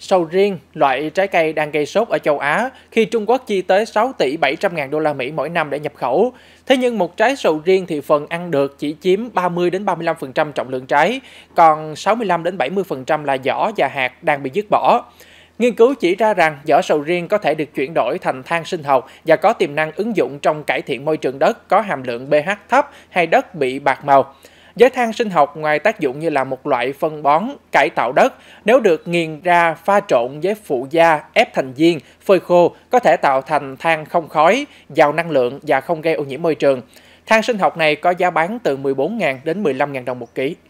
Sầu riêng, loại trái cây đang gây sốt ở châu Á khi Trung Quốc chi tới 6 tỷ 700 ngàn đô la Mỹ mỗi năm để nhập khẩu. Thế nhưng một trái sầu riêng thì phần ăn được chỉ chiếm 30 đến 35% trọng lượng trái, còn 65 đến 70% là vỏ và hạt đang bị dứt bỏ. Nghiên cứu chỉ ra rằng vỏ sầu riêng có thể được chuyển đổi thành than sinh học và có tiềm năng ứng dụng trong cải thiện môi trường đất có hàm lượng pH thấp hay đất bị bạc màu. Giới than sinh học ngoài tác dụng như là một loại phân bón cải tạo đất, nếu được nghiền ra pha trộn với phụ gia ép thành viên, phơi khô có thể tạo thành than không khói, giàu năng lượng và không gây ô nhiễm môi trường. Than sinh học này có giá bán từ 14.000 đến 15.000 đồng một ký.